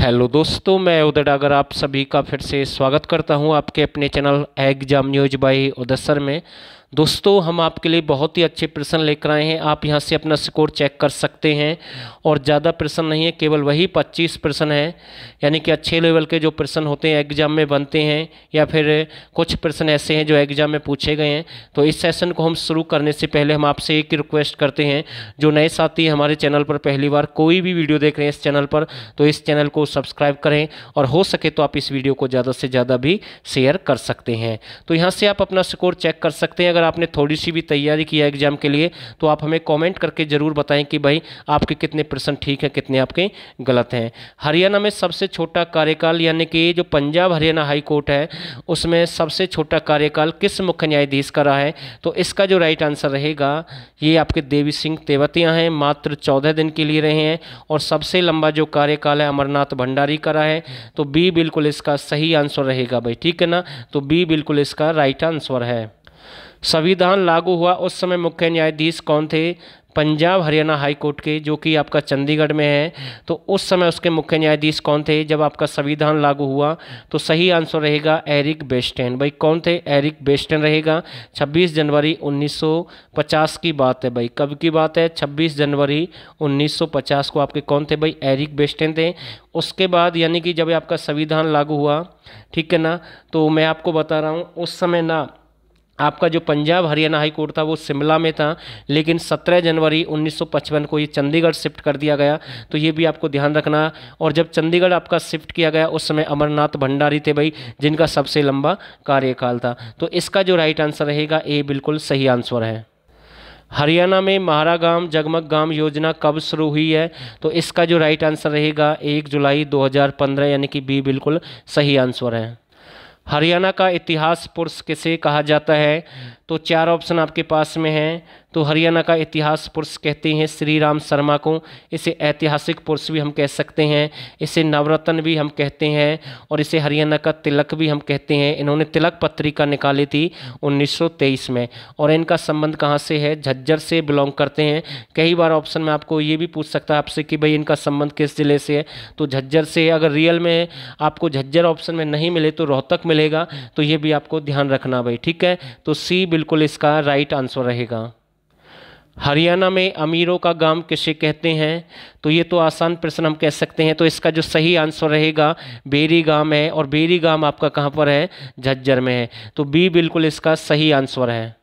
hello दोस्तों मैं उदय डागर आप सभी का फिर से स्वागत करता हूं आपके अपने चैनल एग्जाम न्यूज बाई उदसर में दोस्तों हम आपके लिए बहुत ही अच्छे प्रश्न लेकर आए हैं आप यहाँ से अपना स्कोर चेक कर सकते हैं और ज़्यादा प्रश्न नहीं है केवल वही पच्चीस प्रश्न है यानी कि अच्छे लेवल के जो प्रश्न होते हैं एग्जाम में बनते हैं या फिर कुछ प्रश्न ऐसे हैं जो एग्जाम में पूछे गए हैं तो इस सेशन को हम शुरू करने से पहले हम आपसे एक ही रिक्वेस्ट करते हैं जो नए साथी हमारे चैनल पर पहली बार कोई भी वीडियो देख रहे हैं इस चैनल पर तो इस चैनल को सब्सक्राइब करें और हो सके तो आप इस वीडियो को ज़्यादा से ज़्यादा भी शेयर कर सकते हैं तो यहाँ से आप अपना स्कोर चेक कर सकते हैं अगर आपने थोड़ी सी भी तैयारी किया एग्ज़ाम के लिए तो आप हमें कमेंट करके ज़रूर बताएं कि भाई आपके कितने प्रश्न ठीक हैं कितने आपके गलत हैं हरियाणा में सबसे छोटा कार्यकाल यानी कि जो पंजाब हरियाणा हाई कोर्ट है उसमें सबसे छोटा कार्यकाल किस मुख्य न्यायाधीश का रहा है तो इसका जो राइट आंसर रहेगा ये आपके देवी सिंह तेवतिया हैं मात्र चौदह दिन के लिए रहे हैं और सबसे लंबा जो कार्यकाल है अमरनाथ भंडारी का रहा है तो बी बिल्कुल इसका सही आंसर रहेगा भाई ठीक है ना तो बी बिल्कुल इसका राइट आंसर है संविधान लागू हुआ उस समय मुख्य न्यायाधीश कौन थे पंजाब हरियाणा हाई कोर्ट के जो कि आपका चंडीगढ़ में है तो उस समय उसके मुख्य न्यायाधीश कौन थे जब आपका संविधान लागू हुआ तो सही आंसर रहेगा एरिक बेस्टेन भाई कौन थे एरिक बेस्टेन रहेगा 26 जनवरी 1950 की बात है भाई कब की बात है 26 जनवरी 1950 को आपके कौन थे भाई एरिक बेस्टेन थे उसके बाद यानी कि जब आपका संविधान लागू हुआ ठीक है ना तो मैं आपको बता रहा हूँ उस समय ना आपका जो पंजाब हरियाणा हाई कोर्ट था वो शिमला में था लेकिन 17 जनवरी 1955 को ये चंडीगढ़ शिफ्ट कर दिया गया तो ये भी आपको ध्यान रखना और जब चंडीगढ़ आपका शिफ्ट किया गया उस समय अमरनाथ भंडारी थे भाई जिनका सबसे लंबा कार्यकाल था तो इसका जो राइट आंसर रहेगा ये बिल्कुल सही आंसर है हरियाणा में गांव जगमग गांव योजना कब शुरू हुई है तो इसका जो राइट आंसर रहेगा एक जुलाई 2015 यानी कि बी बिल्कुल सही आंसर है हरियाणा का इतिहास पुरुष किसे कहा जाता है तो चार ऑप्शन आपके पास में हैं तो हरियाणा का इतिहास पुरुष कहते हैं श्री राम शर्मा को इसे ऐतिहासिक पुरुष भी हम कह सकते हैं इसे नवरत्न भी हम कहते हैं और इसे हरियाणा का तिलक भी हम कहते हैं इन्होंने तिलक पत्रिका निकाली थी 1923 में और इनका संबंध कहाँ से है झज्जर से बिलोंग करते हैं कई बार ऑप्शन में आपको ये भी पूछ सकता है आपसे कि भाई इनका संबंध किस ज़िले से है तो झज्जर से है अगर रियल में आपको झज्जर ऑप्शन में नहीं मिले तो रोहतक मिलेगा तो ये भी आपको ध्यान रखना भाई ठीक है तो सी बिल्कुल इसका राइट आंसर रहेगा हरियाणा में अमीरों का गांव किसे कहते हैं तो ये तो आसान प्रश्न हम कह सकते हैं तो इसका जो सही आंसर रहेगा बेरी गांव है और बेरी गांव आपका कहाँ पर है झज्जर में है तो बी बिल्कुल इसका सही आंसर है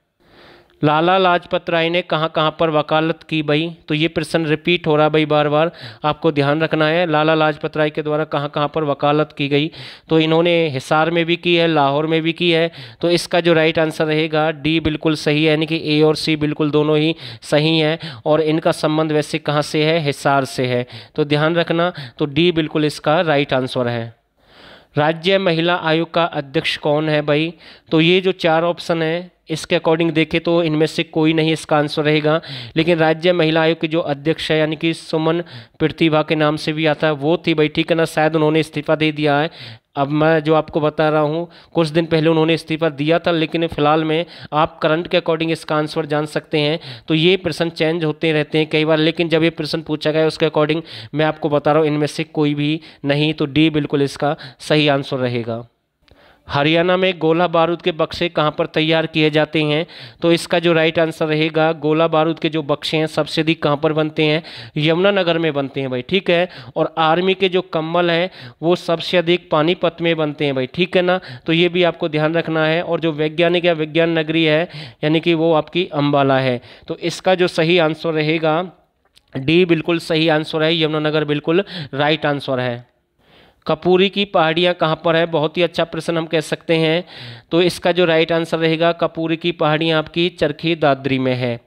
लाला लाजपत राय ने कहाँ कहाँ पर वकालत की भाई तो ये प्रश्न रिपीट हो रहा भाई बार बार आपको ध्यान रखना है लाला लाजपत राय के द्वारा कहाँ कहाँ पर वकालत की गई तो इन्होंने हिसार में भी की है लाहौर में भी की है तो इसका जो राइट आंसर रहेगा डी बिल्कुल सही है यानी कि ए और सी बिल्कुल दोनों ही सही हैं और इनका संबंध वैसे कहाँ से है हिसार से है तो ध्यान रखना तो डी बिल्कुल इसका राइट आंसर है राज्य महिला आयोग का अध्यक्ष कौन है भाई तो ये जो चार ऑप्शन है इसके अकॉर्डिंग देखें तो इनमें से कोई नहीं इसका आंसर रहेगा लेकिन राज्य महिला आयोग की जो अध्यक्ष है यानी कि सुमन प्रतिभा के नाम से भी आता है वो थी भाई ठीक है ना शायद उन्होंने इस्तीफा दे दिया है अब मैं जो आपको बता रहा हूँ कुछ दिन पहले उन्होंने इस्तीफा दिया था लेकिन फिलहाल में आप करंट के अकॉर्डिंग इसका आंसर जान सकते हैं तो ये प्रश्न चेंज होते रहते हैं कई बार लेकिन जब ये प्रश्न पूछा गया उसके अकॉर्डिंग मैं आपको बता रहा हूँ इनमें से कोई भी नहीं तो डी बिल्कुल इसका सही आंसर रहेगा हरियाणा में गोला बारूद के बक्से कहाँ पर तैयार किए जाते हैं तो इसका जो राइट आंसर रहेगा गोला बारूद के जो बक्से हैं सबसे अधिक कहाँ पर बनते हैं यमुनानगर में बनते हैं भाई ठीक है और आर्मी के जो कम्बल हैं वो सबसे अधिक पानीपत में बनते हैं भाई ठीक है ना तो ये भी आपको ध्यान रखना है और जो वैज्ञानिक या विज्ञान नगरी है यानी कि वो आपकी अम्बाला है तो इसका जो सही आंसर रहेगा डी बिल्कुल सही आंसर है यमुनानगर बिल्कुल राइट आंसर है कपूरी की पहाड़ियाँ कहाँ पर है बहुत ही अच्छा प्रश्न हम कह सकते हैं तो इसका जो राइट आंसर रहेगा कपूरी की पहाड़ियाँ आपकी चरखी दादरी में है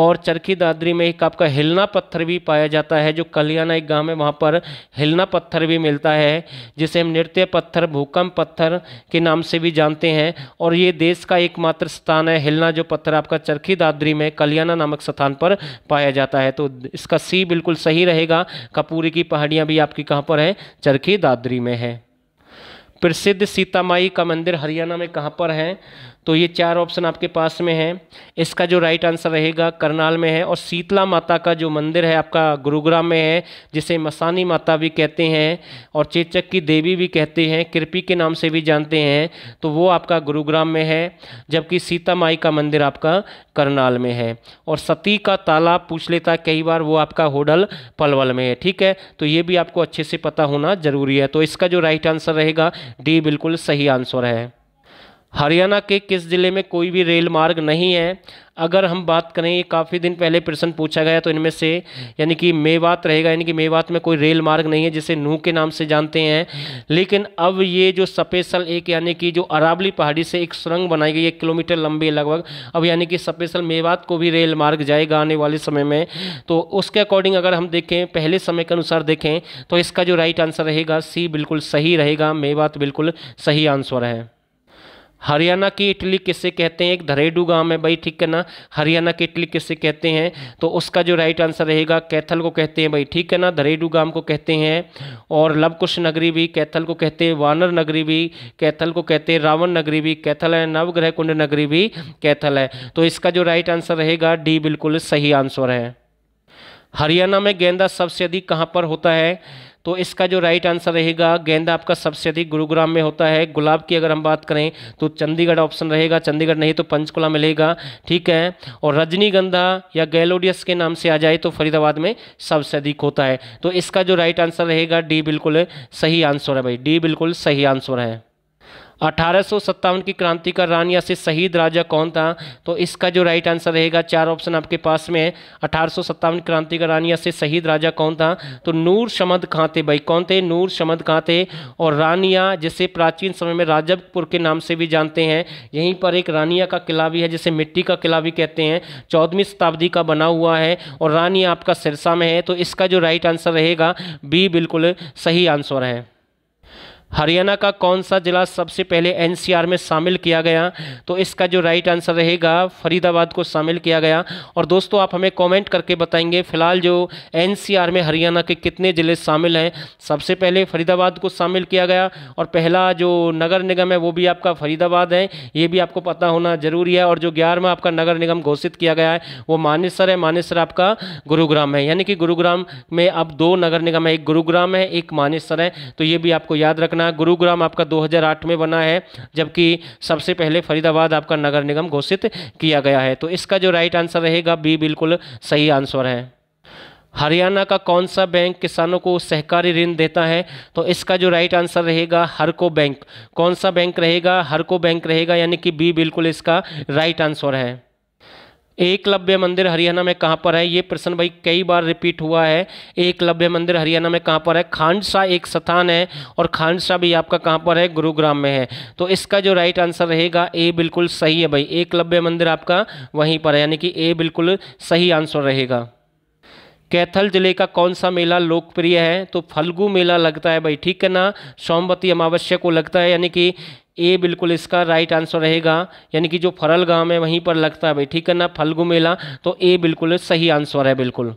और चरखी दादरी में एक आपका हिलना पत्थर भी पाया जाता है जो कलियाना एक गाँव है वहाँ पर हिलना पत्थर भी मिलता है जिसे हम नृत्य पत्थर भूकंप पत्थर के नाम से भी जानते हैं और ये देश का एकमात्र स्थान है हिलना जो पत्थर आपका चरखी दादरी में कलियाना नामक स्थान पर पाया जाता है तो इसका सी बिल्कुल सही रहेगा कपूरी की पहाड़ियाँ भी आपकी कहाँ पर है चरखी दादरी बिरादरी में है प्रसिद्ध सीता माई का मंदिर हरियाणा में कहाँ पर है तो ये चार ऑप्शन आपके पास में है इसका जो राइट आंसर रहेगा करनाल में है और शीतला माता का जो मंदिर है आपका गुरुग्राम में है जिसे मसानी माता भी कहते हैं और चेचक की देवी भी कहते हैं कृपी के नाम से भी जानते हैं तो वो आपका गुरुग्राम में है जबकि सीता माई का मंदिर आपका करनाल में है और सती का तालाब पूछ लेता कई बार वो आपका होडल पलवल में है ठीक है तो ये भी आपको अच्छे से पता होना जरूरी है तो इसका जो राइट आंसर रहेगा डी बिल्कुल सही आंसर है हरियाणा के किस ज़िले में कोई भी रेल मार्ग नहीं है अगर हम बात करें ये काफ़ी दिन पहले प्रश्न पूछा गया तो इनमें से यानी कि मेवात रहेगा यानी कि मेवात में कोई रेल मार्ग नहीं है जिसे नूह के नाम से जानते हैं लेकिन अब ये जो सपेसल एक यानी कि जो अरावली पहाड़ी से एक सुरंग बनाई गई एक किलोमीटर लंबी लगभग अब यानी कि सपेसल मेवात को भी रेल मार्ग जाएगा आने वाले समय में तो उसके अकॉर्डिंग अगर हम देखें पहले समय के अनुसार देखें तो इसका जो राइट आंसर रहेगा सी बिल्कुल सही रहेगा मेवात बिल्कुल सही आंसर है हरियाणा की इटली किसे कहते हैं एक धरेडू गांव है भाई ठीक है ना हरियाणा की इटली किसे कहते हैं तो उसका जो राइट आंसर रहेगा कैथल को कहते हैं भाई ठीक है ना धरेडू गांव को कहते हैं और लवकुश नगरी भी कैथल को कहते हैं वानर नगरी भी कैथल को कहते हैं रावण नगरी भी कैथल है नवग्रह कुंड नगरी भी कैथल है तो इसका जो राइट आंसर रहेगा डी बिल्कुल सही आंसर है हरियाणा में गेंदा सबसे अधिक कहाँ पर होता है तो इसका जो राइट आंसर रहेगा गेंदा आपका सबसे अधिक गुरुग्राम में होता है गुलाब की अगर हम बात करें तो चंडीगढ़ ऑप्शन रहेगा चंडीगढ़ नहीं तो पंचकुला मिलेगा ठीक है और रजनीगंधा या गैलोडियस के नाम से आ जाए तो फरीदाबाद में सबसे अधिक होता है तो इसका जो राइट आंसर रहेगा डी बिल्कुल सही आंसर है भाई डी बिल्कुल सही आंसर है अठारह की क्रांति का रानिया से शहीद राजा कौन था तो इसका जो राइट आंसर रहेगा चार ऑप्शन आपके पास में है अठारह क्रांति का रानिया से शहीद राजा कौन था तो नूर शमद खां थे भाई कौन थे नूर शमद खां थे और रानिया जिसे प्राचीन समय में राजबपुर के नाम से भी जानते हैं यहीं पर एक रानिया का किला भी है जिसे मिट्टी का किला भी कहते हैं चौदहवीं शताब्दी का बना हुआ है और रानिया आपका सिरसा में है तो इसका जो राइट आंसर रहेगा बी बिल्कुल सही आंसर है हरियाणा का कौन सा जिला सबसे पहले एनसीआर में शामिल किया गया तो इसका जो राइट आंसर रहेगा फरीदाबाद को शामिल किया गया और दोस्तों आप हमें कमेंट करके बताएंगे फिलहाल जो एनसीआर में हरियाणा के कितने ज़िले शामिल हैं सबसे पहले फरीदाबाद को शामिल किया गया और पहला जो नगर निगम है वो भी आपका फरीदाबाद है ये भी आपको पता होना ज़रूरी है और जो ग्यारहवा आपका नगर निगम घोषित किया गया है वो मानेसर है मानेसर आपका गुरुग्राम है यानी कि गुरुग्राम में अब दो नगर निगम है एक गुरुग्राम है एक मानेसर है तो ये भी आपको याद रखना बना गुरुग्राम आपका 2008 में बना है जबकि सबसे पहले फरीदाबाद आपका नगर निगम घोषित किया गया है तो इसका जो राइट आंसर रहेगा बी बिल्कुल सही आंसर है हरियाणा का कौन सा बैंक किसानों को सहकारी ऋण देता है तो इसका जो राइट आंसर रहेगा हरको बैंक कौन सा बैंक रहेगा हरको बैंक रहेगा यानी कि बी बिल्कुल इसका राइट आंसर है एकलव्य मंदिर हरियाणा में कहाँ पर है ये प्रश्न भाई कई बार रिपीट हुआ है एकलव्य मंदिर हरियाणा में कहाँ पर है खांडसा एक स्थान है और खांडसा भी आपका कहाँ पर है गुरुग्राम में है तो इसका जो राइट आंसर रहेगा ए बिल्कुल सही है भाई एकलव्य मंदिर आपका वहीं पर है यानी कि ए बिल्कुल सही आंसर रहेगा कैथल जिले का कौन सा मेला लोकप्रिय है तो फल्गू मेला लगता है भाई ठीक है ना सोमवती अमावस्या को लगता है यानी कि ए बिल्कुल इसका राइट आंसर रहेगा यानी कि जो फरल गांव है वहीं पर लगता है भाई ठीक है ना फलगु मेला तो ए बिल्कुल सही आंसर है बिल्कुल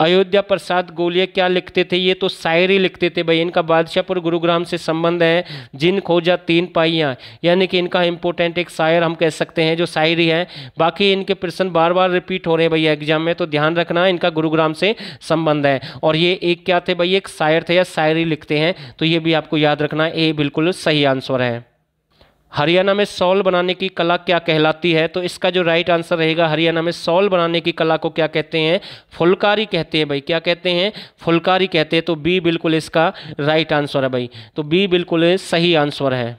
अयोध्या प्रसाद गोलिया क्या लिखते थे ये तो शायरी लिखते थे भाई इनका बादशाहपुर गुरुग्राम से संबंध है जिन खोजा तीन पाइयाँ यानी कि इनका इंपॉर्टेंट एक शायर हम कह सकते हैं जो शायरी है बाकी इनके प्रश्न बार बार रिपीट हो रहे हैं भैया एग्जाम में तो ध्यान रखना इनका गुरुग्राम से संबंध है और ये एक क्या थे भाई एक शायर थे या शायरी लिखते हैं तो ये भी आपको याद रखना ए बिल्कुल सही आंसर है हरियाणा में सॉल बनाने की कला क्या कहलाती है तो इसका जो राइट आंसर रहेगा हरियाणा में सॉल बनाने की कला को क्या कहते हैं फुलकारी कहते हैं भाई क्या कहते हैं फुलकारी कहते हैं तो बी बिल्कुल इसका राइट आंसर है भाई तो बी बिल्कुल सही आंसर है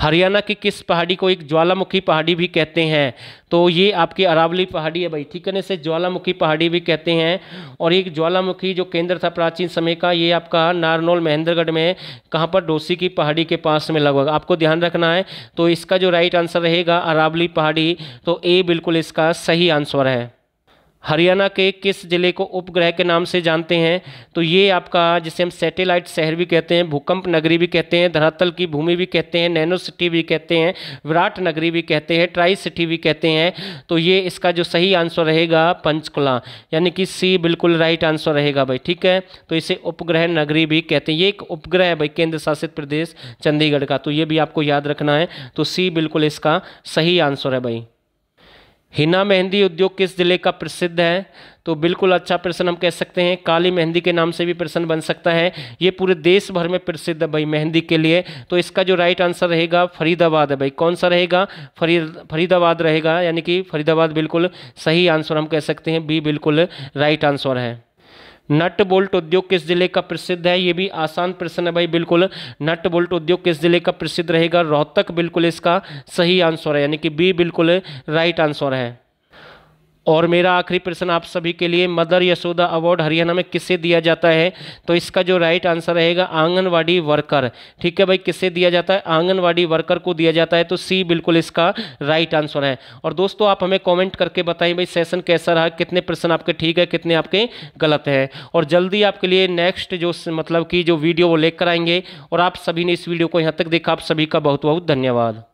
हरियाणा की किस पहाड़ी को एक ज्वालामुखी पहाड़ी भी कहते हैं तो ये आपकी अरावली पहाड़ी है भाई ठीक है ना इसे ज्वालामुखी पहाड़ी भी कहते हैं और एक ज्वालामुखी जो केंद्र था प्राचीन समय का ये आपका नारनौल महेंद्रगढ़ में कहाँ पर डोसी की पहाड़ी के पास में लगभग आपको ध्यान रखना है तो इसका जो राइट आंसर रहेगा अरावली पहाड़ी तो ए बिल्कुल इसका सही आंसर है हरियाणा के किस ज़िले को उपग्रह के नाम से जानते हैं तो ये आपका जिसे हम सैटेलाइट शहर भी कहते हैं भूकंप नगरी भी कहते हैं धरातल की भूमि भी कहते हैं नैनो सिटी भी कहते हैं विराट नगरी भी कहते हैं ट्राई सिटी भी कहते हैं तो ये इसका जो सही आंसर रहेगा पंचकुला यानी कि सी बिल्कुल राइट आंसर रहेगा भाई ठीक है तो इसे उपग्रह नगरी भी कहते हैं ये एक उपग्रह है भाई केंद्र शासित प्रदेश चंडीगढ़ का तो ये भी आपको याद रखना है तो सी बिल्कुल इसका सही आंसर है भाई हिना मेहंदी उद्योग किस जिले का प्रसिद्ध है तो बिल्कुल अच्छा प्रश्न हम कह सकते हैं काली मेहंदी के नाम से भी प्रश्न बन सकता है ये पूरे देश भर में प्रसिद्ध है भाई मेहंदी के लिए तो इसका जो राइट आंसर रहेगा फरीदाबाद है भाई कौन सा रहेगा फरीद फरीदाबाद रहेगा यानी कि फरीदाबाद बिल्कुल सही आंसर हम कह सकते हैं बी बिल्कुल राइट आंसर है नट बोल्ट उद्योग किस जिले का प्रसिद्ध है ये भी आसान प्रश्न है भाई बिल्कुल नट बोल्ट उद्योग किस जिले का प्रसिद्ध रहेगा रोहतक बिल्कुल इसका सही आंसर है यानी कि बी बिल्कुल राइट आंसर है और मेरा आखिरी प्रश्न आप सभी के लिए मदर यशोदा अवार्ड हरियाणा में किससे दिया जाता है तो इसका जो राइट आंसर रहेगा आंगनवाड़ी वर्कर ठीक है भाई किससे दिया जाता है आंगनवाड़ी वर्कर को दिया जाता है तो सी बिल्कुल इसका राइट आंसर है और दोस्तों आप हमें कॉमेंट करके बताएं भाई सेशन कैसा रहा कितने प्रश्न आपके ठीक है कितने आपके गलत हैं और जल्दी आपके लिए नेक्स्ट जो मतलब कि जो वीडियो वो लेकर आएंगे और आप सभी ने इस वीडियो को यहाँ तक देखा आप सभी का बहुत बहुत धन्यवाद